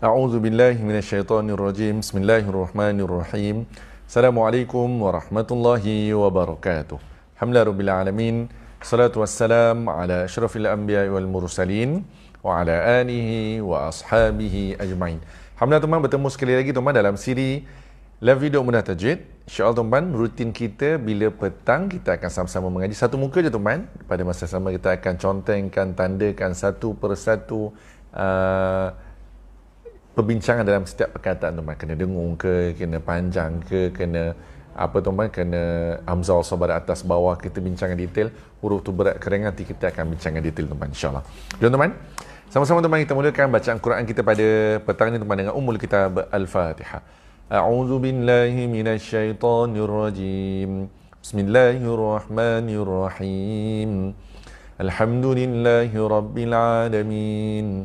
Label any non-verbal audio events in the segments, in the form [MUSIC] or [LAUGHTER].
A'udzu billahi minasyaitonir rajim. Bismillahirrahmanirrahim. Assalamualaikum warahmatullahi wabarakatuh. Alhamdulillah rabbil alamin. Salatu wassalam ala asyrafil anbiya wal mursalin wa ala alihi wa ashabihi ajmain. Alhamdulillah tuan bertemu sekali lagi tuan dalam siri Love Video Mudah Tajwid. InsyaAllah tuan rutin kita bila petang kita akan sama-sama mengaji satu muka je tuan Pada masa sama kita akan contengkan, tandakan satu persatu uh, perbincangan dalam setiap perkataan tu, tuan kena dengung ke kena panjang ke kena apa tu, tuan kena amzal sabar atas bawah kita bincangkan detail huruf tu berat kering nanti kita akan bincangkan detail tuan-tuan insyaAllah jom tuan-tuan sama-sama tuan-tuan kita mulakan bacaan Quran kita pada petang ini tuan-tuan dengan umul kita Al-Fatihah A'udhu billahi minasyaitanir rajim Bismillahirrahmanirrahim Alhamdulillahi alamin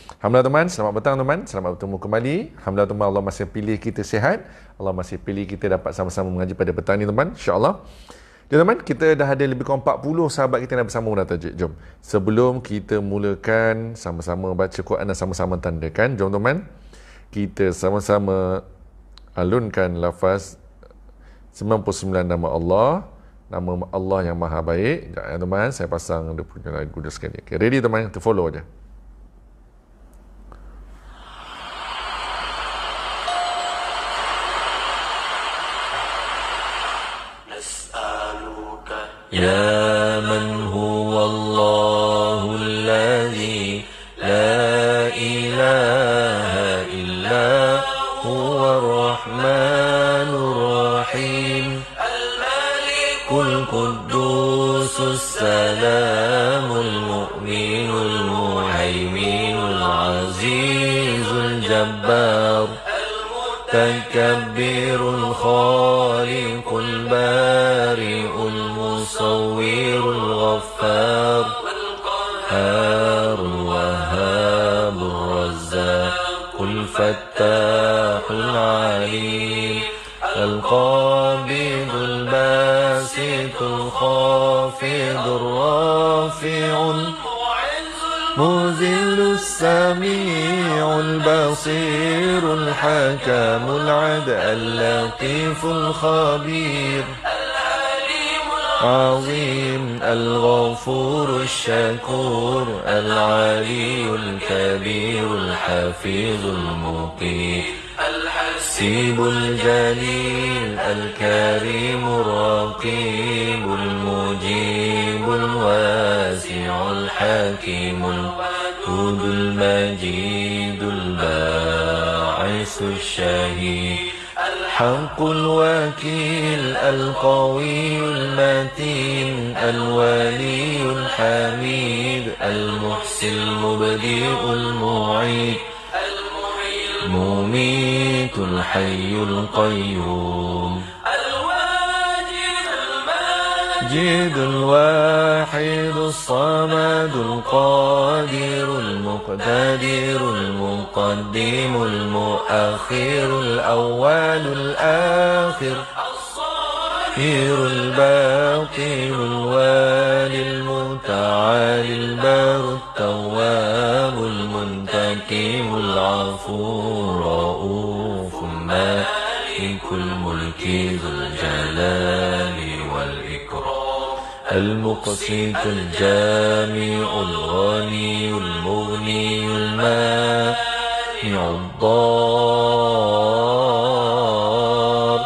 Alhamdulillah teman, selamat petang teman, selamat bertemu kembali. Alhamdulillah teman, Allah masih pilih kita sihat. Allah masih pilih kita dapat sama-sama mengaji pada petang ni teman, insyaAllah. Jadi teman, kita dah ada lebih kurang 40 sahabat kita nak bersama dah tajuk. Jom. Sebelum kita mulakan sama-sama baca Quran dan sama-sama tandakan, jom teman. Kita sama-sama alunkan lafaz 99 nama Allah. Nama Allah yang maha baik. Jangan teman, saya pasang dia punya lagu dia sekali. Okay, ready teman, to follow je. يا من هو الله الذي لا إله إلا هو الرحمن الرحيم الملك القدوس السلام المؤمن المهيمن العزيز الجبار المتكبر البصير الحكام العدل اللطيف الخبير عظيم الغفور الشكور العلي الكبير الحفيظ المقيم الحسيب الجليل الكريم الرقيب المجيب الواسع الحكيم الودود المجيد القدوس الشهيد الحق الوكيل القوي المتين الولي الحميد المحسن المبدئ المعيد المميت الحي القيوم المجيد الواحد الصمد القادر المقتدر المقدم المؤخر الأول الآخر الصغير الباطن الوالي المتعالي البار التواب المنتكم العفو القسيط الجامع الغني المغني المانع الضار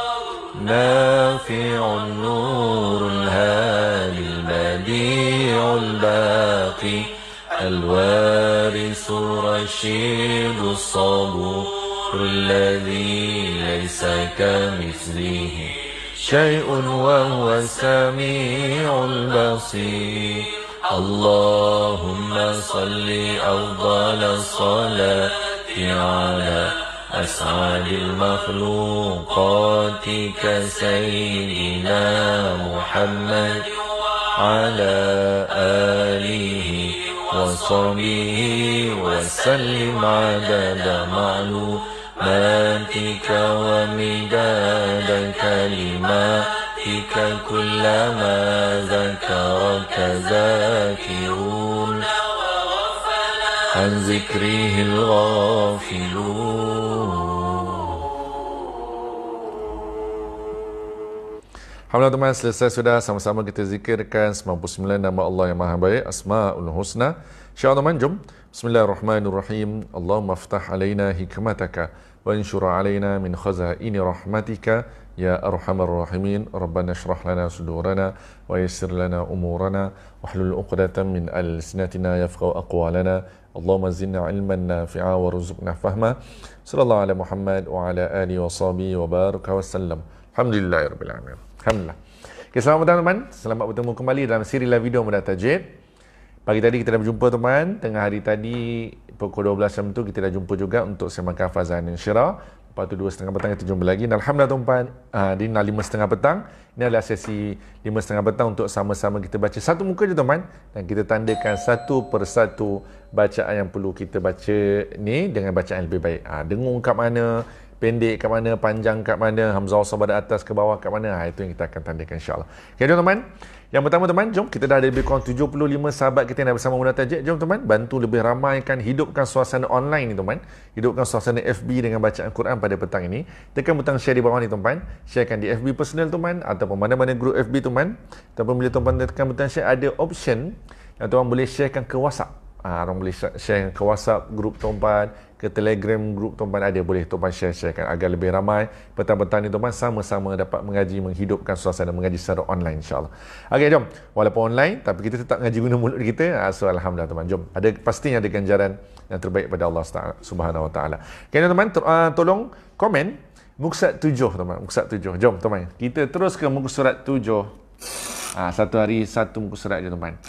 نافع النور الهادي البديع الباقي الوارث رشيد الصبور الذي ليس كمثله شيء وهو السميع البصير اللهم صل أفضل الصلاة على أسعد المخلوقات كسيدنا محمد على آله وصحبه وسلم عدد معلوم كلماتك ومداد كلماتك كلما ذكرك ذاكرون عن ذكره الغافلون Alhamdulillah teman selesai sudah sama-sama kita zikirkan 99 nama Allah yang Maha Baik Asmaul Husna. Insya-Allah teman jom بسم الله الرحمن الرحيم اللهم افتح علينا حكمتك وانشر علينا من خزائن رحمتك يا أرحم الراحمين ربنا اشرح لنا صدورنا ويسر لنا أمورنا واحلل عقدة من ألسنتنا يفقه أقوالنا اللهم زدنا علما نافعا وارزقنا فهما صلى الله على محمد وعلى آله وصحبه وبارك وسلم الحمد لله رب العالمين الحمد لله Okay, selamat ورحمة teman-teman. Selamat bertemu kembali dalam siri live video Mudah Pagi tadi kita dah berjumpa teman, tengah hari tadi pukul 12 jam tu kita dah jumpa juga untuk semang kafah Zainal syirah Lepas tu 2.30 petang kita jumpa lagi. Alhamdulillah tuan-puan, uh, di dah 5.30 petang. Ini adalah sesi 5.30 petang untuk sama-sama kita baca satu muka je teman. Dan kita tandakan satu persatu bacaan yang perlu kita baca ni dengan bacaan lebih baik. Uh, ah, dengar ungkap mana, pendek kat mana, panjang kat mana, Hamzah Osama ada atas ke bawah kat mana, ha, itu yang kita akan tandakan insyaAllah. Okay, jom teman. Yang pertama teman, jom kita dah ada lebih kurang 75 sahabat kita yang dah bersama mudah Tajik. Jom teman, bantu lebih ramaikan, hidupkan suasana online ni teman. Hidupkan suasana FB dengan bacaan Quran pada petang ini. Tekan butang share di bawah ni teman. Sharekan di FB personal teman, ataupun mana-mana grup FB teman. Ataupun bila teman tekan butang share, ada option yang tuan boleh sharekan ke WhatsApp. Ah, orang boleh share ke WhatsApp grup Tompan, ke Telegram grup Tompan ada boleh Tompan share-sharekan agar lebih ramai petang-petang ni Tompan sama-sama dapat mengaji menghidupkan suasana mengaji secara online insyaAllah. Okey jom, walaupun online tapi kita tetap mengaji guna mulut kita. Ah, so Alhamdulillah Tompan, jom. Ada, pastinya ada ganjaran yang terbaik pada Allah Subhanahu Wa Taala. Okey Tompan, to- uh, ah, tolong komen Muksat tujuh teman Muksat tujuh Jom teman Kita terus ke muka tujuh Ah, Satu hari satu muka surat je teman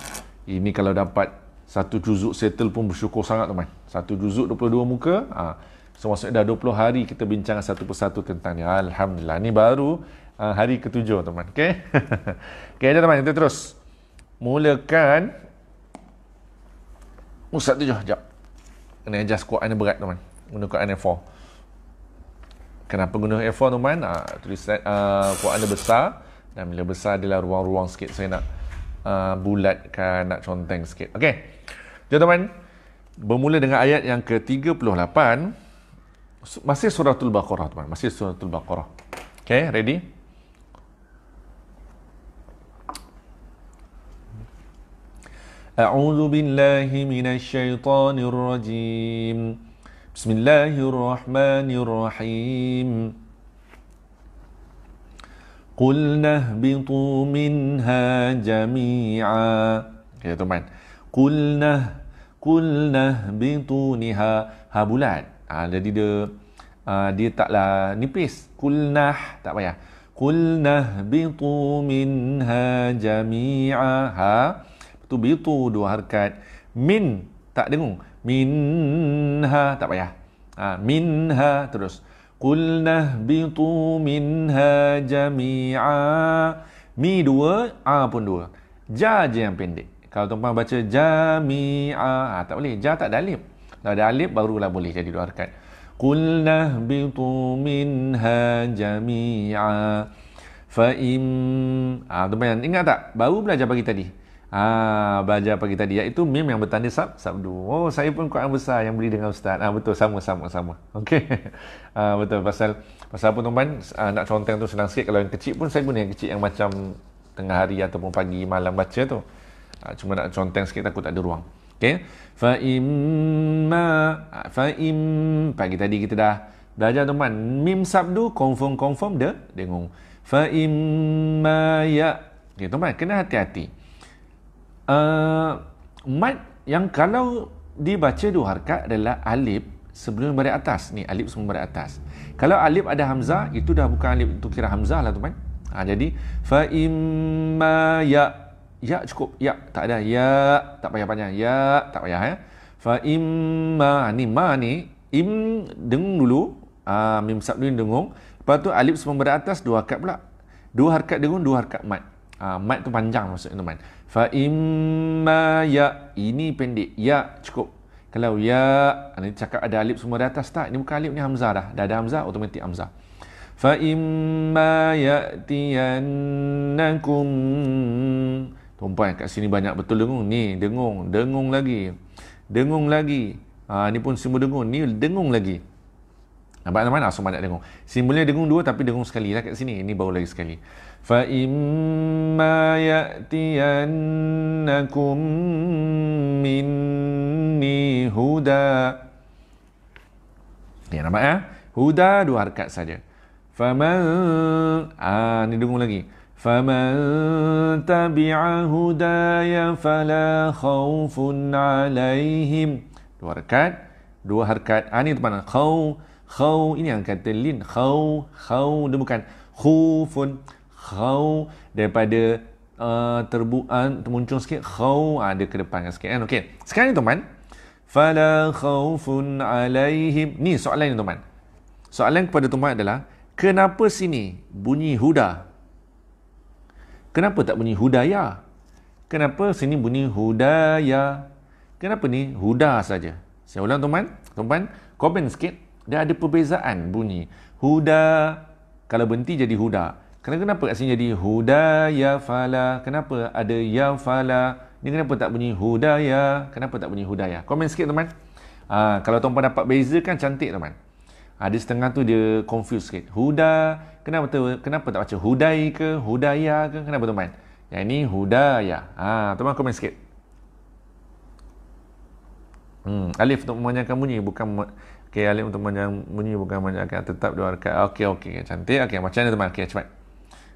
Ini kalau dapat satu juzuk settle pun bersyukur sangat teman. Satu juzuk 22 muka. Ha. So maksudnya dah 20 hari kita bincang satu persatu tentang ni. Alhamdulillah. Ni baru uh, hari ketujuh teman. Okay. [LAUGHS] okay jom teman. Kita terus. Mulakan. Musab oh, tujuh. Sekejap. Kena adjust kuat ni berat teman. Guna kuat ni four. Kenapa guna F4 tu man? Ha, tulis uh, kuat anda besar. Dan bila besar adalah ruang-ruang sikit saya nak Ah, Bulat kan nak conteng sikit. Okey. Gentlemen, bermula dengan ayat yang ke-38 masih surah al baqarah tuan, masih surah al baqarah. Okey, ready? أعوذ بالله من الشيطان الرجيم بسم الله Kulna bintu minha jamia. Ya, تمان قلنا Kulna, اهبطوا نها ها بولان jadi dia uh, dia taklah nipis Kulna tak payah قلنا اهبطوا منها جميعا ها ha, tu bitu dua harkat. min tak dengung minha tak payah ya? ha, minha terus Kulna اهبطوا منها جميعا Mi dua, A pun dua. Ja je yang pendek. Kalau tuan-tuan baca jami'a, ha, tak boleh. Ja tak ada alif. Kalau ada alif, barulah boleh jadi dua harikat. Kulnah bitu minha jami'a fa'im. Ha, tuan-tuan ingat tak? Baru belajar bagi tadi. Ah belajar pagi tadi iaitu ya, mim yang bertanda sab sabdu. Oh saya pun Quran besar yang beli dengan ustaz. Ah betul sama sama sama. Okey. [LAUGHS] Ah betul pasal pasal apa tuan ah, nak conteng tu senang sikit kalau yang kecil pun saya guna yang kecil yang macam tengah hari ataupun pagi malam baca tu. Ah, cuma nak conteng sikit takut tak ada ruang. Okey. Fa imma ah, fa im pagi tadi kita dah belajar tuan Mim sabdu confirm confirm dia dengung. Fa imma ya. Okey tuan kena hati-hati. Uh, mat yang kalau dibaca dua harkat adalah alif sebelum baris atas ni alif sebelum baris atas kalau alif ada hamzah itu dah bukan alif itu kira hamzah lah tuan ha, jadi fa imma ya ya cukup ya tak ada ya tak payah panjang ya tak payah ya fa imma ha, ni ma ni im dengung dulu ha, mim sabdu dengung lepas tu alif sebelum baris atas dua harkat pula dua harkat dengung dua harkat mat uh, ah, mat tu panjang maksudnya teman fa imma ya ini pendek ya cukup kalau ya ah, ni cakap ada alif semua di atas tak ni bukan alif ni hamzah dah dah ada hamzah automatik hamzah fa imma ya'tiyannakum tuan kat sini banyak betul dengung ni dengung dengung lagi dengung lagi ha, ni pun semua dengung ni dengung lagi Nampak mana mana so banyak dengung. Simbolnya dengung dua tapi dengung sekali lah kat sini. Ini baru lagi sekali. Fa imma ya'tiyannakum minni huda. Ya nampak ya? Huda dua harkat saja. Faman ini ah, ni dengung lagi. Faman tabi'a hudaya fala khaufun 'alaihim. Dua harkat, dua harkat. Ah ni teman-teman. Khauf khau ini yang kata lin khau khau dia bukan khufun khau daripada uh, terbuan termuncung sikit khau ada ah, ke depan sikit kan okey sekarang ni tuan fala khaufun alaihim ni soalan ni tuan soalan kepada tuan adalah kenapa sini bunyi huda kenapa tak bunyi hudaya kenapa sini bunyi hudaya kenapa ni huda saja saya ulang tuan tuan komen sikit dia ada perbezaan bunyi. Huda, kalau berhenti jadi huda. Kenapa, kenapa kat sini jadi huda ya fala? Kenapa ada ya fala? Ini kenapa tak bunyi huda ya? Kenapa tak bunyi huda ya? Komen sikit teman. Ha, kalau tuan-tuan dapat beza kan cantik teman. Ada ah, ha, setengah tu dia confuse sikit. Huda, kenapa, tu, kenapa tak baca hudai ke? Hudaya ke? Kenapa teman? Yang ini hudaya. Ha, ah, teman komen sikit. Hmm, alif untuk memanjangkan bunyi bukan Okey, alim untuk panjang bunyi bukan panjang akan tetap dua rakaat. Okey, okey. Cantik. Okey, macam ni teman? Okey, cepat.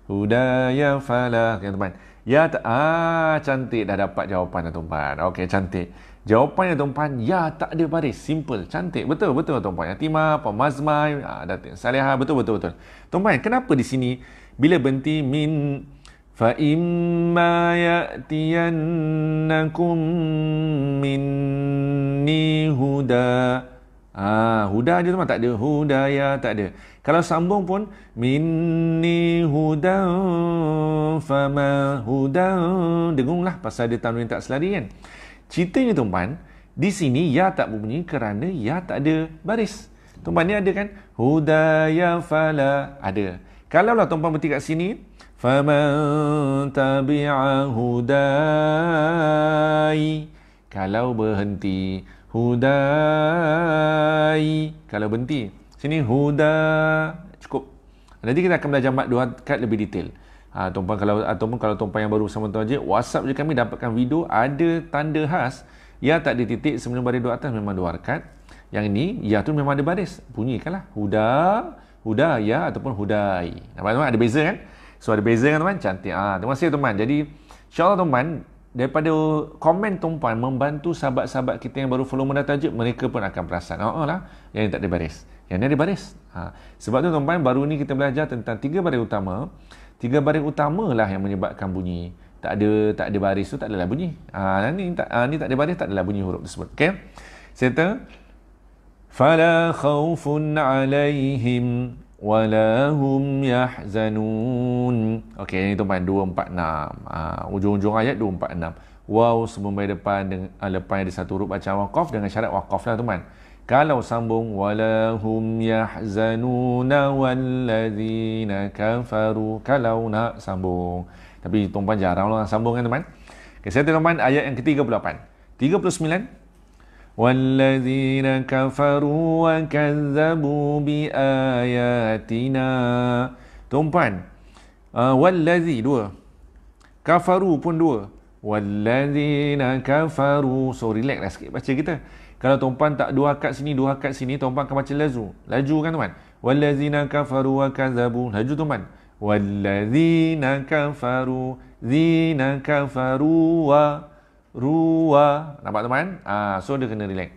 Hudaya falah. Okey, teman. Ya ta ah cantik dah dapat jawapan tuan tuan. Okey cantik. Jawapan yang tuan ya tak ada baris. Simple, cantik. Betul betul tuan tuan. Yatima, pemazmai, ah ada salihah betul betul betul. Tuan kenapa di sini bila berhenti min fa imma ya'tiyannakum minni hudaa Ah, huda je teman, tak ada hudaya, tak ada. Kalau sambung pun minni huda fama huda dengunglah pasal dia tanwin tak selari kan. Ceritanya tuan, di sini ya tak berbunyi kerana ya tak ada baris. Tuan ni ada kan? Hudaya fala ada. Kalau lah tuan berhenti kat sini faman tabi'a hudai. Kalau berhenti hudai kalau berhenti sini huda cukup nanti kita akan belajar mat dua kat lebih detail ha, ah, tumpang kalau ataupun ah, kalau tumpang yang baru sama tuan je whatsapp je kami dapatkan video ada tanda khas ya tak ada titik sebelum baris dua atas memang dua rakat yang ini ya tu memang ada baris bunyikan lah huda huda ya ataupun hudai nampak tuan ada beza kan so ada beza kan teman cantik ha, terima kasih teman jadi insyaAllah tuan daripada komen tumpuan membantu sahabat-sahabat kita yang baru follow mudah tajuk mereka pun akan perasan oh, oh lah yang tak ada baris yang ada baris ha. sebab tu tuan baru ni kita belajar tentang tiga baris utama tiga baris utama lah yang menyebabkan bunyi tak ada tak ada baris tu tak adalah bunyi ha, ni, tak, ha, ni tak ada baris tak adalah bunyi huruf tersebut ok saya kata fala khawfun alaihim Walahum yahzanun Ok, ini ni tuan-tuan, 246 ha, Ujung-ujung ayat 246 Wow, sebelum depan dengan, ah, Lepas ada satu huruf macam wakaf Dengan syarat wakaf lah tuan Kalau sambung Walahum yahzanuna Walladzina kafaru Kalau nak sambung Tapi tuan-tuan jarang lah sambung kan tuan-tuan saya tuan ayat yang ke-38 39, 40, 41 والذين كفروا وكذبوا بآياتنا Tumpuan uh, Wallazi dua Kafaru pun dua Wallazina kafaru So relax lah sikit baca kita Kalau tumpuan tak dua kat sini Dua kat sini Tumpuan akan baca lazu Laju kan tuan Wallazina kafaru wa kazabu Laju tuan Wallazina kafaru Zina kafaru wa ruwa nampak teman ah uh, so dia kena relax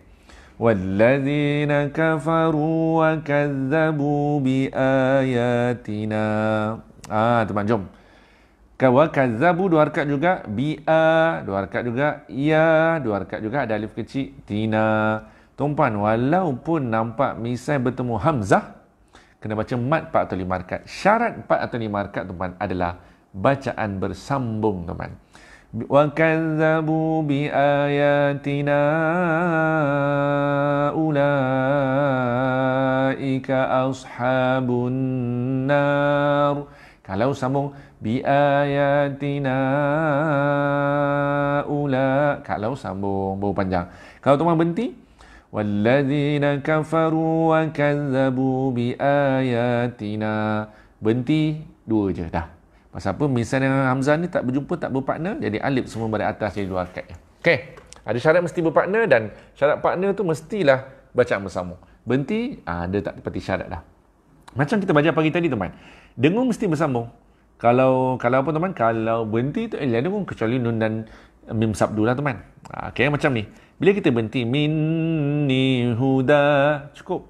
wallazina kafaru wa kazzabu bi ayatina ah teman jom kawa kazzabu dua harakat juga bi a dua harakat juga ya dua harakat juga ada alif kecil tina tumpan walaupun nampak misal bertemu hamzah kena baca mat 4 atau 5 harakat syarat 4 atau 5 harakat tumpan adalah bacaan bersambung tumpan وكذبوا بآياتنا أولئك أصحاب النار kalau sambung ayatina ula kalau sambung bau panjang kalau tu tuan berhenti wallazina kafaru wa bi ayatina. berhenti dua je dah Pasal apa? Misal dengan Hamzah ni tak berjumpa, tak berpartner. Jadi alif semua dari atas, jadi dua akad. Okey. Ada syarat mesti berpartner dan syarat partner tu mestilah baca bersama. Berhenti, ada ah, tak dapat syarat dah. Macam kita baca pagi tadi, teman. Dengung mesti bersambung. Kalau kalau apa, teman? Kalau berhenti tu, eh, dengung kecuali nun dan mim sabdu lah, teman. Ah, okey, macam ni. Bila kita berhenti, min ni huda, cukup.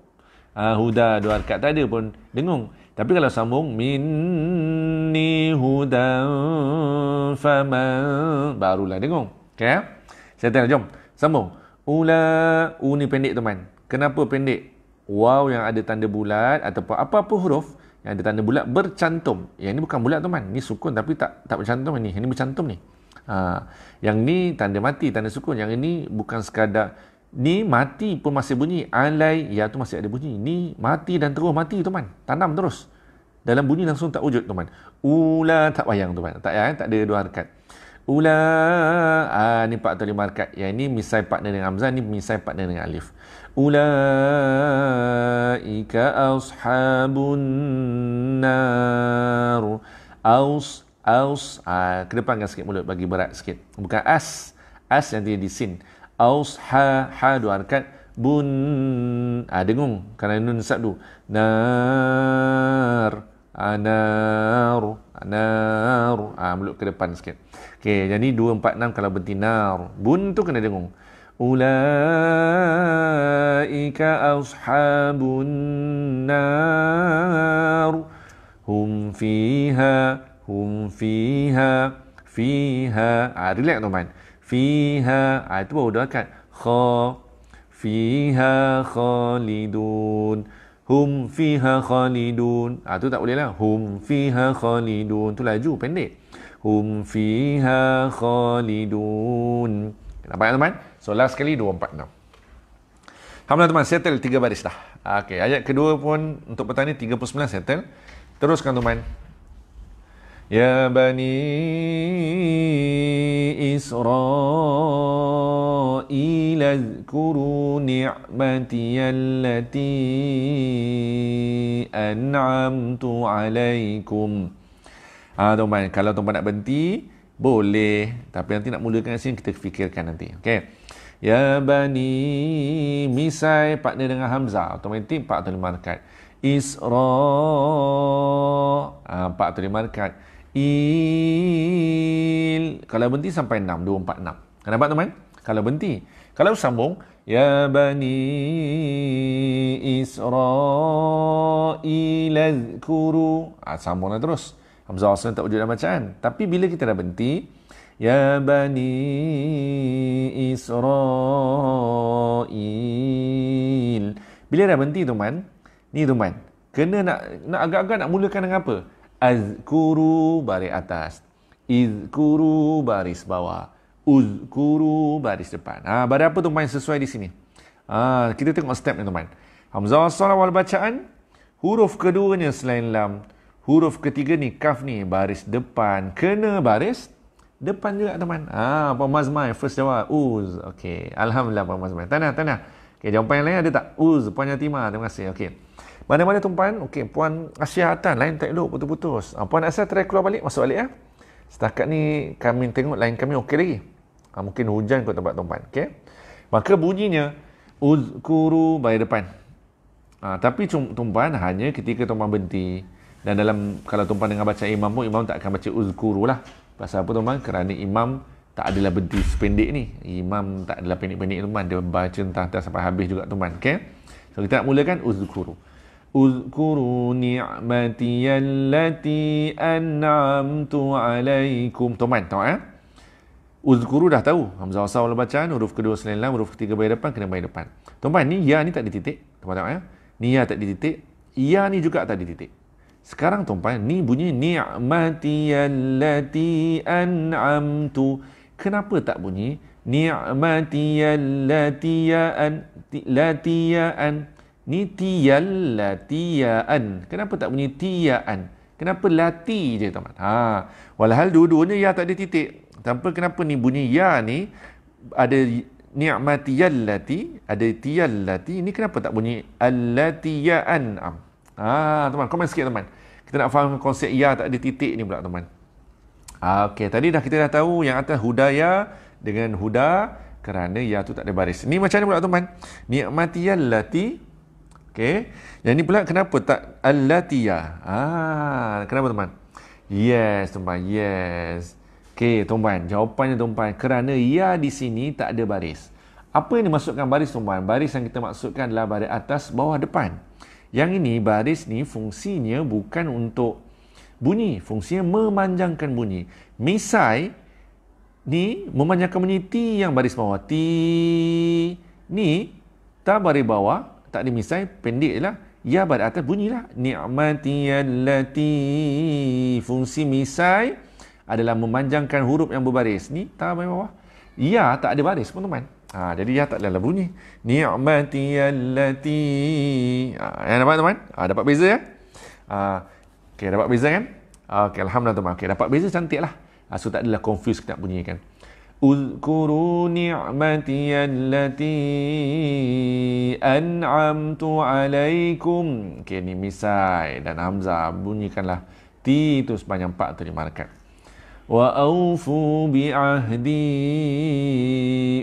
Uh, ah, huda, dua rakat tak ada pun. Dengung. Tapi kalau sambung minni hudan faman barulah dengung. Okey. Ya? Saya tanya jom. Sambung. Ula u pendek teman. Kenapa pendek? Wow yang ada tanda bulat ataupun apa-apa huruf yang ada tanda bulat bercantum. Ya ini bukan bulat teman. Ni sukun tapi tak tak bercantum ini. Ini bercantum ni. Ha. Yang ni tanda mati, tanda sukun. Yang ini bukan sekadar ni mati pun masih bunyi alai ya tu masih ada bunyi ni mati dan terus mati tu man tanam terus dalam bunyi langsung tak wujud tu man ula tak bayang tu man tak payah eh, tak ada dua harkat ula ah ni empat atau lima harkat yang ni misai partner dengan hamzah ni misai partner dengan alif ula ika ashabun nar aus aus ah kedepankan sikit mulut bagi berat sikit bukan as as yang dia di sin aus ha ha dua harakat bun ah ha, dengung kerana nun tu nar anar anar ah ha, ke depan sikit okey jadi 2 4 6 kalau berhenti nar bun tu kena dengung ulaika ashabun nar hum fiha hum fiha fiha ah ha, relax tuan-tuan fiha ha, itu baru dua rakat kha fiha khalidun hum fiha khalidun ah tu tak boleh lah hum fiha khalidun tu laju pendek hum fiha khalidun nampak kan teman so last sekali 246 Alhamdulillah teman settle tiga baris dah ah, okey ayat kedua pun untuk petang ni 39 settle teruskan teman يا بني إسرائيل اذكروا نعمتي التي أنعمت عليكم Ah, ha, tuan kalau tuan nak berhenti, boleh. Tapi nanti nak mulakan kat sini, kita fikirkan nanti. Okay. Ya Bani Misai, partner dengan Hamzah. Automatik, Pak Tuan Markat. Isra. Ah, ha, Pak Tuan Markat. Markat il. Kalau berhenti sampai 6, 2, 4, 6. kenapa nampak teman? Kalau berhenti. Kalau sambung, Ya Bani Israel Kuru. Ha, ah, sambunglah terus. Hamzah Asana tak wujud dalam bacaan. Tapi bila kita dah berhenti, Ya Bani Israel. Bila dah berhenti tu man, ni tu man, kena nak, nak agak-agak nak mulakan dengan apa? Azkuru baris atas. Izkuru baris bawah. Uzkuru baris depan. Ah, ha, baris apa tu main sesuai di sini? Ah, ha, kita tengok step ni tuan-tuan. Hamzah asal awal bacaan. Huruf keduanya selain lam. Huruf ketiga ni kaf ni baris depan. Kena baris depan juga teman. Ah, ha, Pak Mazmai first jawab. Uz. okay. Alhamdulillah Pak Mazmai. Tanah, tanah. Okay, jawapan yang lain ada tak? Uz. Puan Yatimah. Terima kasih. okay. Mana-mana tu puan, okey puan Asia Atan lain tak elok putus-putus. Ha, puan Asia try keluar balik masuk balik ya. Setakat ni kami tengok lain kami okey lagi. Ha, mungkin hujan kot tempat tuan puan, okey. Maka bunyinya uzkuru bayar depan. Ha, tapi tuan hanya ketika tuan berhenti dan dalam kalau tuan dengar baca imam pun imam tak akan baca uzkuru lah. Pasal apa tuan Kerana imam tak adalah berhenti sependek ni. Imam tak adalah pendek-pendek tuan Dia baca entah-entah sampai habis juga tuan okay? So kita nak mulakan uzkuru. اذكروا نعمتي التي أنعمت عليكم تمان تمان eh? Uzguru dah tahu. Hamzah Asa Allah bacaan, huruf kedua selain lam, huruf ketiga bayar depan, kena bayar depan. Tuan-tuan, ni ya ni tak dititik. Tuan-tuan, ya. Eh? Ni ya tak dititik. Ya ni juga tak dititik. Sekarang, tuan-tuan, ni bunyi ni'mati yallati an'amtu. Kenapa tak bunyi ni'mati yallati ya an'amtu? ni tiyal latiyaan kenapa tak bunyi tiyaan kenapa lati je tuan ha walhal dua-duanya ya tak ada titik tanpa kenapa ni bunyi ya ni ada ni'mati yallati ada tia-lati. ni kenapa tak bunyi allatiyaan am ha tuan komen sikit tuan kita nak faham konsep ya tak ada titik ni pula tuan ha okey tadi dah kita dah tahu yang atas hudaya dengan huda kerana ya tu tak ada baris ni macam mana pula tuan ni'mati yallati Okey. Yang ni pula kenapa tak allatiya? Ah, kenapa teman? Yes, teman. Yes. Okey, tuan jawapannya tuan kerana ya di sini tak ada baris. Apa yang dimasukkan baris tuan Baris yang kita maksudkan adalah baris atas, bawah, depan. Yang ini baris ni fungsinya bukan untuk bunyi, fungsinya memanjangkan bunyi. Misai ni memanjangkan bunyi ti yang baris bawah ti ni tak baris bawah tak ada misai, pendek lah. Ya pada atas bunyilah. Ni'mati allati. Fungsi misai adalah memanjangkan huruf yang berbaris. Ni tak bawah, bawah. Ya tak ada baris pun teman. Ha, jadi ya tak ada bunyi. Ni'mati allati. Ha, yang dapat teman? Ha, dapat beza ya? Ha, okay, dapat beza kan? Ha, okay, Alhamdulillah teman. Okay, dapat beza cantik lah. Ha, so tak adalah confuse kita nak bunyikan. اذكروا نعمتي التي أنعمت عليكم Okay, ni misai dan Hamzah bunyikanlah T itu sepanjang pak tu di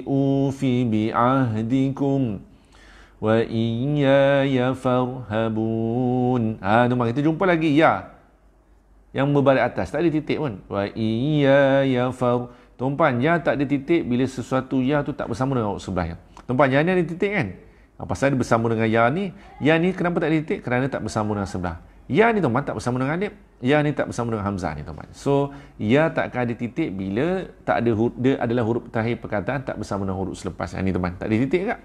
ufi bi ahdikum wa iya ya فَرْهَبُونَ Haa, nombor kita jumpa lagi, ya Yang berbalik atas, tak ada titik pun Wa iya ya فَرْهَبُونَ Tumpuan ya tak ada titik bila sesuatu ya tu tak bersama dengan huruf sebelahnya. Tumpuan ya ni ada titik kan? Ha, pasal dia bersama dengan ya ni. Ya ni kenapa tak ada titik? Kerana tak bersama dengan sebelah. Ya ni tuan tak bersama dengan alif. Ya ni tak bersama dengan hamzah ni tuan So, ya tak akan ada titik bila tak ada huruf, dia adalah huruf terakhir perkataan tak bersama dengan huruf selepas. ni tuan tak ada titik tak? Kan?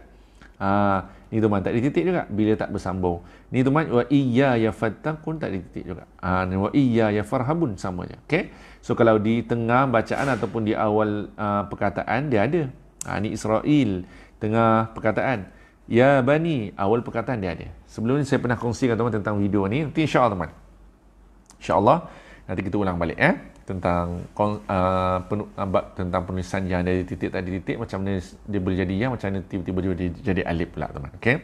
Ah, ni tuan tak ada titik juga bila tak bersambung. Ni tuan wa iya ya fattakun tak ada titik juga. Ah, ni wa iya ya farhabun sama je. Okey. So kalau di tengah bacaan ataupun di awal uh, perkataan dia ada. Ah, ni Israel tengah perkataan. Ya bani awal perkataan dia ada. Sebelum ni saya pernah kongsikan tuan tentang video ni. Nanti insya-Allah tuan. Insya-Allah nanti kita ulang balik eh tentang uh, uh tentang penulisan yang dari titik tadi titik macam ni dia boleh jadi yang macam ni tiba-tiba dia boleh jadi alif pula teman okey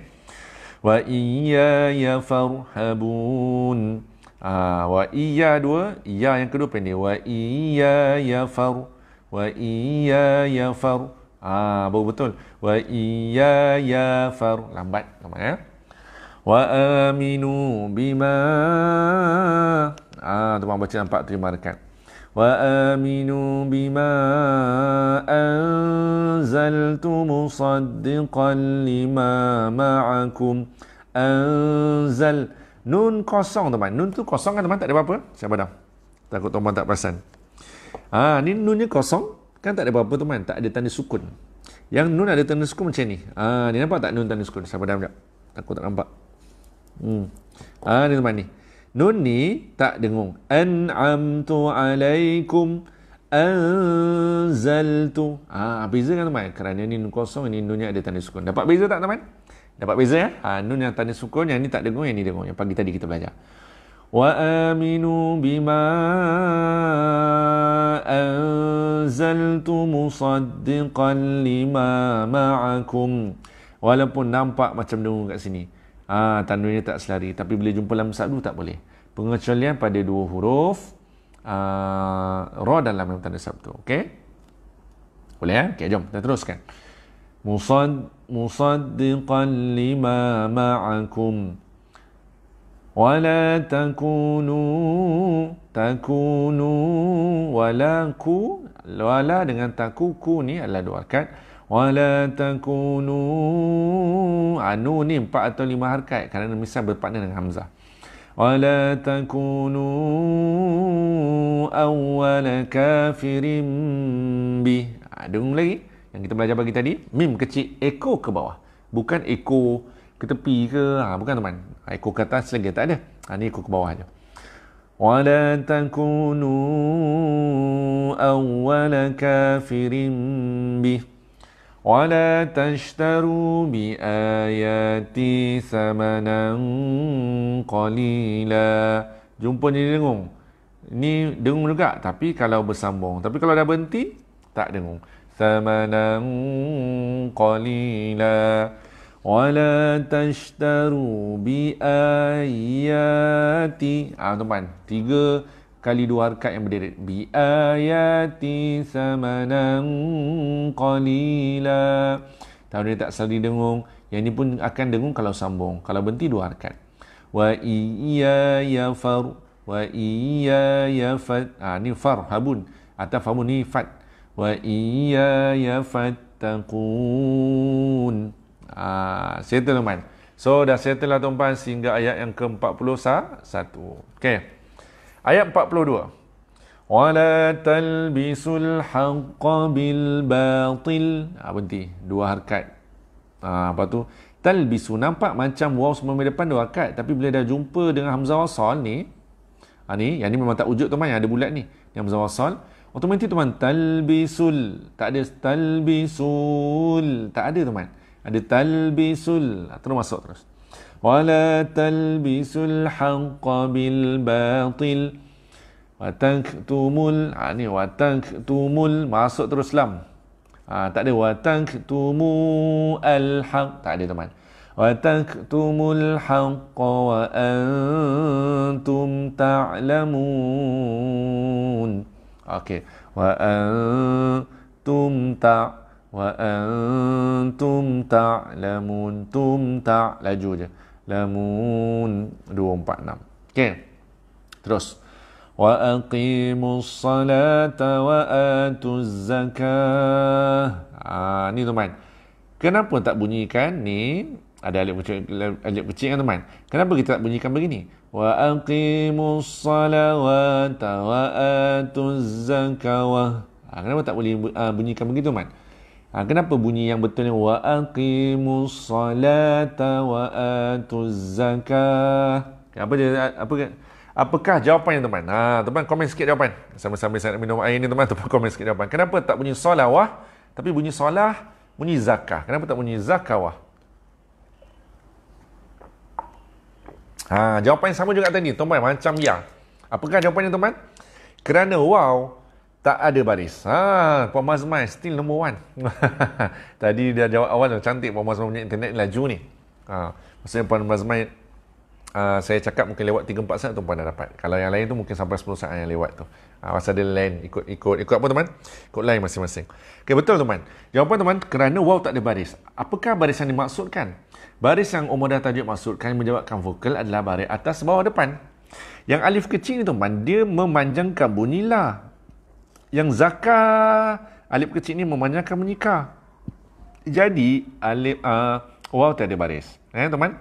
wa iya ya farhabun ah wa iya dua iya yang kedua pendek wa iya ya far wa iya ya far ah betul betul wa iya ya far lambat lambat ya wa aminu bima ah tu baca nampak terima dekat وامنوا بما انزلت مصدقا لما معكم انزل نون كوسون تمام نون تو كوسون كان تمام tak ada apa siapa dah takut tuan tak perasan ha ni nun ni kosong kan tak ada apa-apa tuan tak ada tanda sukun yang nun ada tanda sukun macam ni ha ni nampak tak nun tanda sukun siapa dah takut tak nampak hmm ha ni teman ni Nun ni tak dengung. An'amtu alaikum anzaltu. Ah, ha, beza kan teman? Kerana ni nun kosong, ni nunnya ada tanda sukun. Dapat beza tak teman? Dapat beza ya? Ha, nun yang tanda sukun, yang ni tak dengung, yang ni dengung. Yang pagi tadi kita belajar. Wa aminu bima anzaltu musaddiqan lima ma'akum. Walaupun nampak macam dengung kat sini. Ah, tanwinnya tak selari. Tapi bila jumpa lam sabdu tak boleh. Pengecualian pada dua huruf ah, ro dan lam yang tanda sabtu. Okey? Boleh ya? Okey, jom. Kita teruskan. Musad, musaddiqan lima ma'akum. ولا تكونوا تكونوا ولا كو ولا dengan taku ku ni adalah dua kan wala takunu anu ni 4 atau lima harakat kerana misal berpartner dengan hamzah wala takunu awal kafirin bi ah, ada lagi yang kita belajar bagi tadi mim kecil eko ke bawah bukan eko ke tepi ke ha, bukan teman ah, eko ke atas lagi tak ada ha, ni eko ke bawah je wala takunu awal kafirin bi ولا تشتروا بآياتي ثمنا قليلا Jumpa ni dengung. Ni dengung juga tapi kalau bersambung. Tapi kalau dah berhenti, tak dengung. Samanan qalila wa la tashtaru bi ayati. Ah tuan, tiga kali dua harkat yang berdiri. bi ayati samanan qalila tahu dia tak sali dengung yang ini pun akan dengung kalau sambung kalau berhenti dua harkat wa iya ya far wa iya ya fat ah ni far habun atau famun ni fat wa iya ya fattaqun ah settle teman so dah settle lah tuan-tuan sehingga ayat yang ke-41 okey Ayat 42. Wala talbisul haqqa bil batil. Ah berhenti. Dua harakat. Ah apa tu? Talbisu nampak macam waw sebelum depan dua harakat tapi bila dah jumpa dengan hamzah wasal ni ah ni yang ni memang tak wujud teman yang ada bulat ni. Yang hamzah wasal otomatik teman talbisul tak ada talbisul tak ada teman. Ada talbisul. Ah, terus masuk terus. ولا تلبسوا الحق بالباطل watangtumul ha, ni watangtumul masuk terus lam ha, tak ada watangtumu al-haq tak ada teman watangtumul haqq wa antum ta'lamun okey wa antum ta wa antum ta'lamun tum ta laju je lamun 246 okey terus wa aqimus salata wa atuz zakah ah ni tu main. kenapa tak bunyikan ni ada alif kecil alif kecil kan main. kenapa kita tak bunyikan begini wa aqimus salawata wa atuz zakah ah, kenapa tak boleh ha, bunyikan begitu main? Ha, kenapa bunyi yang betul ni? Wa aqimus salata wa atuz zakah. Apa dia? Apa Apakah jawapan yang teman? Ha, teman komen sikit jawapan. Sama-sama saya nak minum air ni teman, [LAUGHS] teman komen sikit jawapan. Kenapa tak bunyi salawah? tapi bunyi salah, bunyi zakah? Kenapa tak bunyi zakawah? Ha, jawapan yang sama juga tadi, teman macam ya. Apakah jawapan yang teman? Kerana wow, tak ada baris. Ha, Puan Mazmai still number one. [LAUGHS] Tadi dia jawab awal cantik Puan Mazmai punya internet laju ni. Ha, maksudnya Puan Mazmai Uh, ah, saya cakap mungkin lewat 3 4 saat tu pandai dapat. Kalau yang lain tu mungkin sampai 10 saat yang lewat tu. Ah uh, ada lain ikut ikut ikut apa teman? Ikut lain masing-masing. Okay betul teman. Jawapan teman kerana wow tak ada baris. Apakah baris yang dimaksudkan? Baris yang Umar dah tajuk maksudkan menjawabkan vokal adalah baris atas bawah depan. Yang alif kecil ni teman dia memanjangkan bunyi la yang zakat alif kecil ni membanyakan menyikah. Jadi alif uh, ah, wow tak ada baris. Eh teman?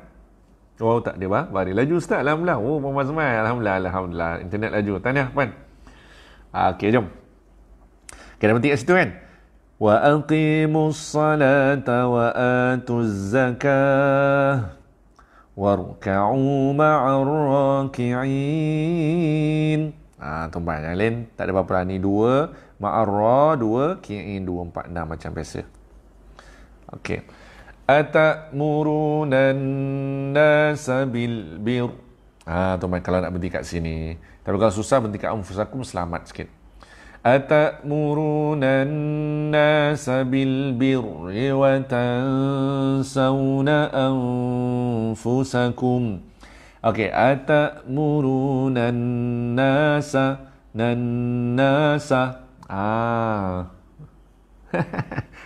Wow tak ada bah. baris. Laju ustaz alhamdulillah. Oh Puan zaman alhamdulillah alhamdulillah. Internet laju. Tahniah Puan. Uh, ah, okay jom. Kita berhenti kat situ kan? Wa aqimus salata wa atuz zakah warka'u ma'ar raki'in. Ha, tumpuan yang lain tak ada apa-apa lah. ni 2 ma'arra 2 ki'in 2 4 6 macam biasa ok atamurunan nasabil bir ha, tumpuan kalau nak berhenti kat sini tapi kalau susah berhenti kat anfusakum selamat sikit atamurunan nasabil birri wa tansawna anfusakum anfusakum Okey, atamurunan nasa nan nasa. Ah.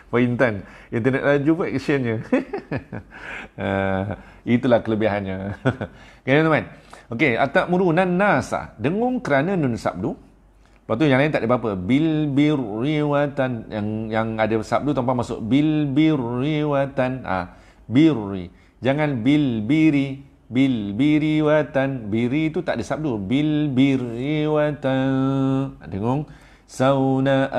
Pointan. [LAUGHS] Internet laju pun actionnya. uh, [LAUGHS] eh, itulah kelebihannya. [LAUGHS] okay, teman-teman. Okey, atamurunan nasa. Dengung kerana nun sabdu. Lepas tu yang lain tak ada apa-apa. Bil birriwatan. Yang yang ada sabdu tanpa masuk. Bil birriwatan. Ah, birri. Jangan bil biri bil biri watan biri tu tak ada sabdu bil biri watan dengung sauna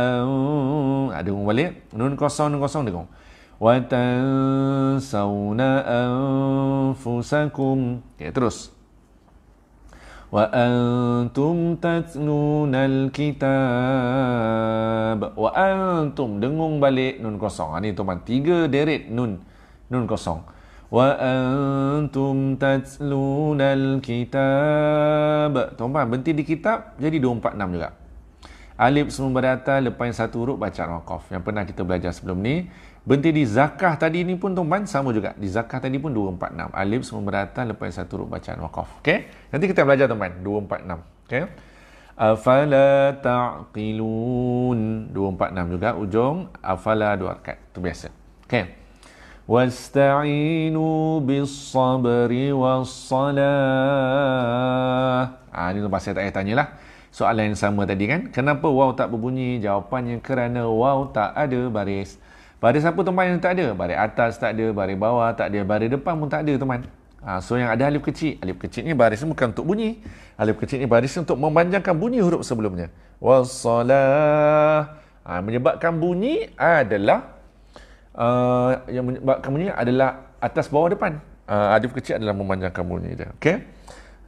ada dengung balik nun kosong nun kosong dengung watan sauna anfusakum okay, terus wa antum tatnunal alkitab wa antum dengung balik nun kosong ha, ni tu man tiga deret nun nun kosong وَأَنْتُمْ تَتْلُونَ الْكِتَابَ Tuan-puan, berhenti di kitab, jadi 246 juga. Alif semua berdata, lepas yang satu huruf bacaan wakaf. Yang pernah kita belajar sebelum ni. Berhenti di zakah tadi ni pun, tuan-puan, sama juga. Di zakah tadi pun 246. Alif semua berdata, lepas yang satu huruf bacaan wakaf. Okay? Nanti kita belajar, tuan-puan. 246. Okay? Afala ta'qilun. 246 juga, ujung. Afala dua rekat. Itu biasa. Okay? واستعينوا بالصبر والصلاة ha, ini lepas saya tak payah tanyalah soalan yang sama tadi kan kenapa waw tak berbunyi jawapannya kerana waw tak ada baris baris apa tempat yang tak ada baris atas tak ada baris bawah tak ada baris depan pun tak ada teman ha, so yang ada alif kecil alif kecil ni baris ni bukan untuk bunyi alif kecil ni baris ni untuk memanjangkan bunyi huruf sebelumnya wassalah ha, menyebabkan bunyi adalah Uh, yang menyebabkan ni adalah atas bawah depan. Uh, alif kecil adalah memanjangkan bunyi dia. Okey.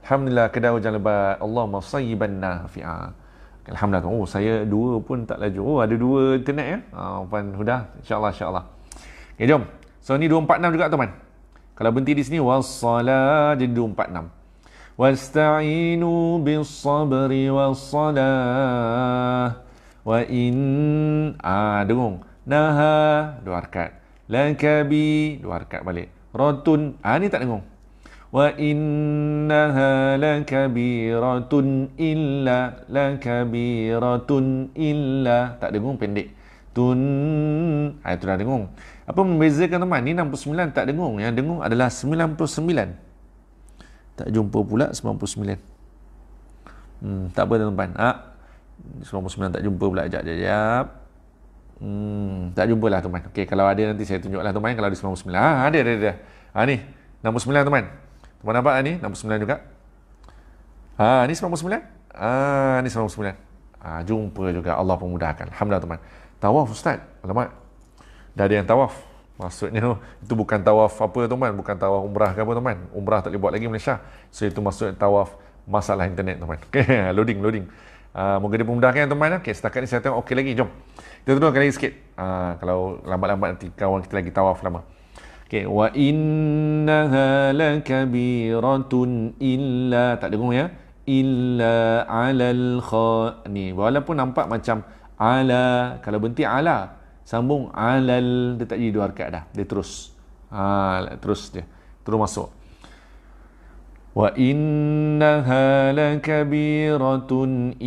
Alhamdulillah kedai hujan lebat. Allahumma sayyiban nafi'ah. Alhamdulillah. Oh, saya dua pun tak laju. Oh, ada dua internet ya. Ah, uh, Puan Huda. InsyaAllah, insyaAllah. Okay, jom. So, ni 246 juga, teman. Kalau berhenti di sini, wassalah jadi 246. Wasta'inu bisabri wassalah. Wa in... adung. Ah, Naha Dua harkat Langkabi Dua harkat balik Rotun ah ha, Ni tak dengung Wa innaha lankabiratun illa Lankabiratun illa Tak dengung pendek Tun ha, Itu dah dengung Apa membezakan teman Ni 69 tak dengung Yang dengung adalah 99 Tak jumpa pula 99 hmm, Tak apa teman-teman ha, 99 tak jumpa pula Sekejap-sekejap Hmm, tak lah teman. Okey, kalau ada nanti saya tunjuklah teman kalau di 99. Ha, ada ada ada. Ha ni, 69 teman. Teman nampak ha, ni 69 juga. Ha, ni 99. Ha, ni 99. Ha, jumpa juga Allah pemudahkan. Alhamdulillah teman. Tawaf ustaz. Alamak. Dah ada yang tawaf. Maksudnya [LAUGHS] itu bukan tawaf apa teman, bukan tawaf umrah ke apa teman. Umrah tak boleh buat lagi Malaysia. So itu maksud tawaf masalah internet teman. [LAUGHS] Okey, loading loading. Uh, moga dia pun yang teman. Okay, setakat ini saya tengok okey lagi. Jom. Kita teruskan lagi sikit. Uh, kalau lambat-lambat nanti kawan kita lagi tawaf lama. Okay. Wa innaha lakabiratun illa. Tak dengung ya. Illa alal kha. Ni. Walaupun nampak macam ala. Kalau berhenti ala. Sambung alal. Dia tak jadi dua harikat dah. Dia terus. Uh, terus dia. Terus masuk. وإنها لكبيرة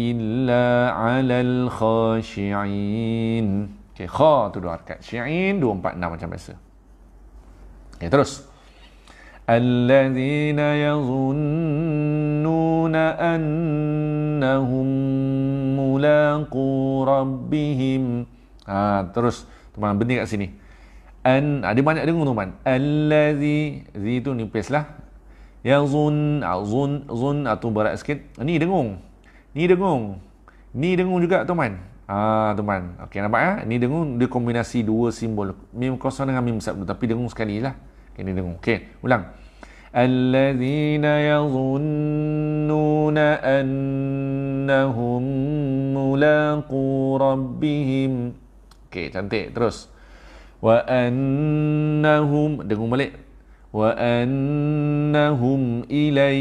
إلا على الخاشعين okay, خا تو دو حركات شعين دو امبات نام macam biasa okay, terus الذين يظنون أنهم ملاقو ربهم ha, terus teman-teman berhenti kat sini An, ada banyak dengung tu man Allazi Zi tu ni lah yang ah, zun, zun, zun ah, atau berat sikit. Ni dengung. Ni dengung. Ni dengung juga tuan-tuan. Ah, tuan-tuan. Okey nampak ya? Ni dengung dia kombinasi dua simbol. Mim kosong dengan mim sabdu tapi dengung sekali lah. Okey ni dengung. Okey, ulang. Alladzina yazunnuna annahum mulaqu rabbihim. Okey, cantik. Terus. Wa annahum dengung balik. وأنهم إلي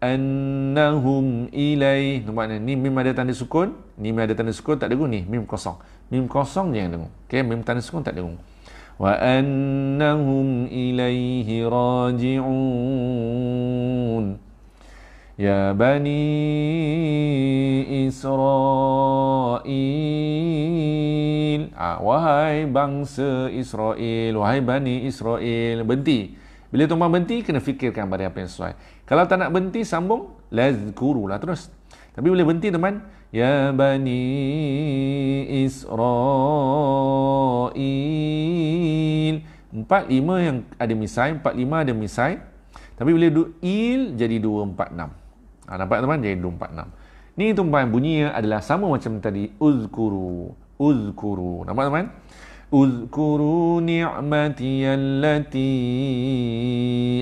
أنهم إلي nampak ni ni mim ada tanda sukun ni mim ada tanda sukun tak ada guna ni mim kosong mim kosong je yang dengung okey mim tanda sukun tak ada guna وأنهم إليه راجعون ya bani Israel, آه, وهاي بانس إسرائيل وهاي بني إسرائيل بنتي bila tumpang berhenti, kena fikirkan pada apa yang sesuai. Kalau tak nak berhenti, sambung. Lazkurulah terus. Tapi boleh berhenti, teman. Ya Bani Israel. Empat lima yang ada misai. Empat lima ada misai. Tapi boleh du il jadi dua empat enam. Ha, nampak teman? Jadi dua empat enam. Ni tumpang bunyinya adalah sama macam tadi. Uzkuru. Uzkuru. Nampak Nampak teman? اذكروا نعمتي التي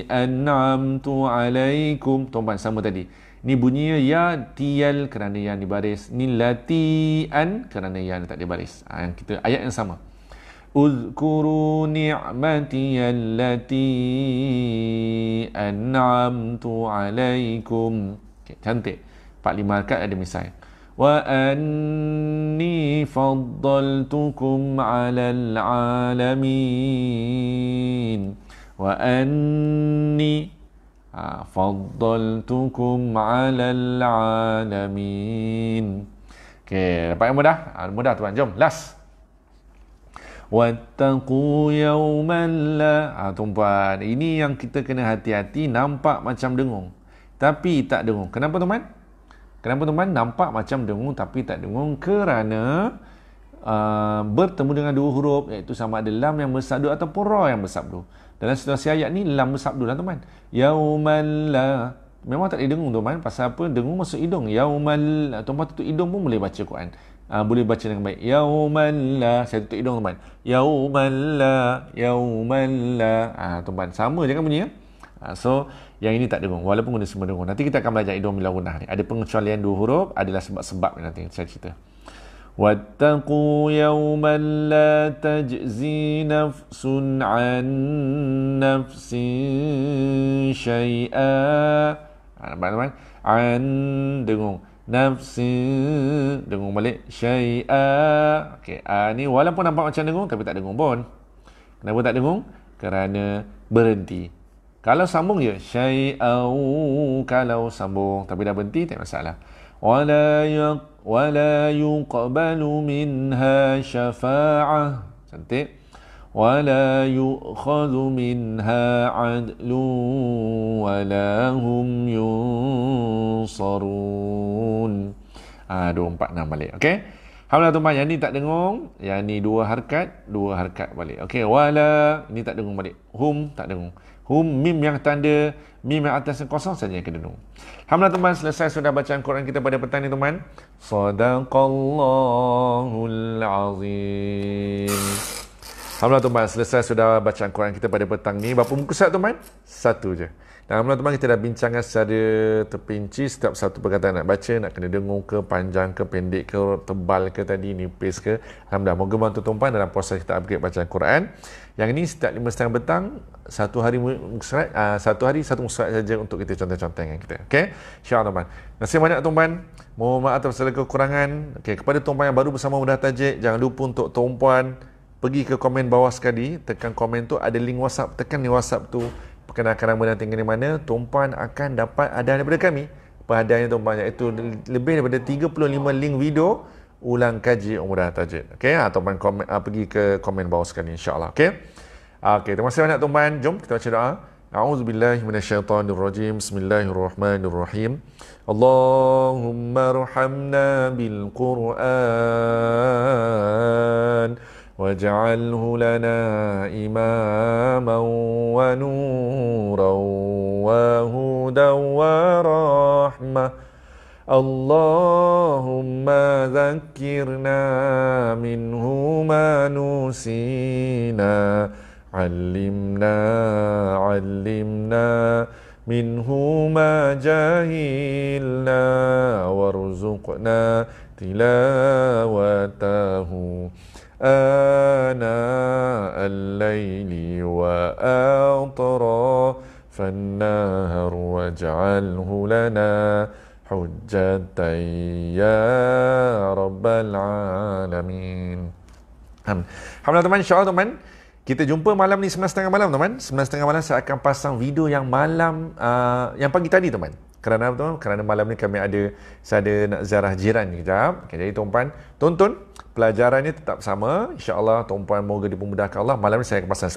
أنعمت عليكم طبعا sama tadi ni bunyinya ya tial kerana yang dibaris ni lati an kerana yang tak dibaris ha, kita ayat yang sama اذكروا نعمتي التي أنعمت عليكم okay, cantik 4-5 markat ada misalnya وأني فضلتكم على العالمين وأني فضلتكم على العالمين Okay, dapat yang mudah? Ah, mudah tuan, jom, last Wattaqu yawman la ha, Tuan-puan, ini yang kita kena hati-hati Nampak macam dengung Tapi tak dengung Kenapa tuan-puan? Kenapa teman nampak macam dengung tapi tak dengung kerana uh, bertemu dengan dua huruf iaitu sama ada lam yang bersabdu atau ra yang bersabdu. Dalam situasi ayat ni lam bersabdu lah teman. Yauman la. Memang tak boleh dengung teman pasal apa? Dengung masuk hidung. Yauman la. Tuan-tuan tutup hidung pun boleh baca Quran. Uh, boleh baca dengan baik. Yauman la. Saya tutup hidung teman. Yauman la. Yauman la. Ah, uh, teman sama je kan bunyi ya? Uh, so yang ini tak dengung walaupun guna semua dengung nanti kita akan belajar idom milawunah ni ada pengecualian dua huruf adalah sebab-sebab nanti saya cerita wattaqu yawman la tajzi nafsun an nafsin shay'a an dengung nafsin dengung balik shay'a Okay, a ha, ni walaupun nampak macam dengung tapi tak dengung pun kenapa tak dengung kerana berhenti kalau sambung ya syai'au kalau sambung tapi dah berhenti tak masalah. Wala yaq wala yuqbalu minha syafa'ah. Cantik. Wala yu'khadhu minha 'adlu wala hum yunsarun. Ah ha, empat enam balik. Okey. Alhamdulillah tuan-tuan yang ni tak dengung, yang ni dua harkat, dua harkat balik. Okey, wala ini tak dengung balik. Hum tak dengung. Hum mim yang tanda mim yang atas yang kosong saja yang kena nun. Alhamdulillah teman selesai sudah bacaan Quran kita pada petang ini teman. Sadaqallahul azim. Alhamdulillah Tuan Man, selesai sudah baca Al Quran kita pada petang ni. Berapa muka surat Tuan Man? Satu je. Dan Alhamdulillah Tuan Man, kita dah bincangkan secara terpinci setiap satu perkataan nak baca, nak kena dengung ke, panjang ke, pendek ke, tebal ke tadi, nipis ke. Alhamdulillah, moga bantu Tuan Man dalam proses kita upgrade bacaan Quran. Yang ini setiap lima setengah petang, satu hari muka uh, ah, satu hari satu muka saja untuk kita contoh-contoh dengan kita. Okay? InsyaAllah Tuan Man. Nasib banyak Tuan Man. Mohon maaf atas segala kekurangan. Okay, kepada Tuan Man yang baru bersama Mudah Tajik, jangan lupa untuk Tuan Man, pergi ke komen bawah sekali tekan komen tu ada link whatsapp tekan link whatsapp tu perkenalkan nama dan tinggal di mana tumpuan akan dapat ada daripada kami perhadiannya tumpuan itu lebih daripada 35 link video ulang kaji umrah tajid okay? atau komen, uh, pergi ke komen bawah sekali insyaAllah okay? Ah, okay, terima kasih banyak tumpuan jom kita baca doa أعوذ بالله من الشيطان الرجيم بسم الله الرحمن الرحيم واجعله لنا إماما ونورا وهدى ورحمة اللهم ذكرنا منه ما نسينا علمنا علمنا منه ما جهلنا وارزقنا تلاوته آناء الليل وآطرا فالنهر واجعله لنا حجة يا رب العالمين Alhamdulillah teman, insyaAllah teman Kita jumpa malam ni 9.30 malam teman 9.30 malam saya akan pasang video yang malam uh, Yang pagi tadi teman kerana apa tuan? Kerana malam ni kami ada saya ada nak ziarah jiran kejap. Okay, jadi tuan tonton pelajarannya tetap sama. Insya-Allah tuan moga dipermudahkan Allah. Malam ni saya akan pasang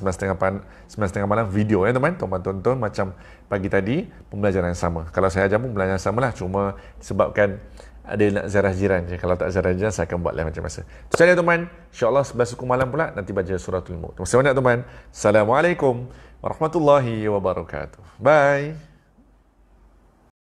9.30 9.30 malam video ya tuan-tuan. tuan tonton macam pagi tadi pembelajaran yang sama. Kalau saya ajar pun pembelajaran yang samalah cuma sebabkan ada nak ziarah jiran je. Kalau tak ziarah jiran saya akan buat lain macam biasa. Saya dia tuan-tuan insya-Allah suku malam pula nanti baca surah al-mulk. Terima kasih banyak tuan-tuan. Assalamualaikum warahmatullahi wabarakatuh. Bye.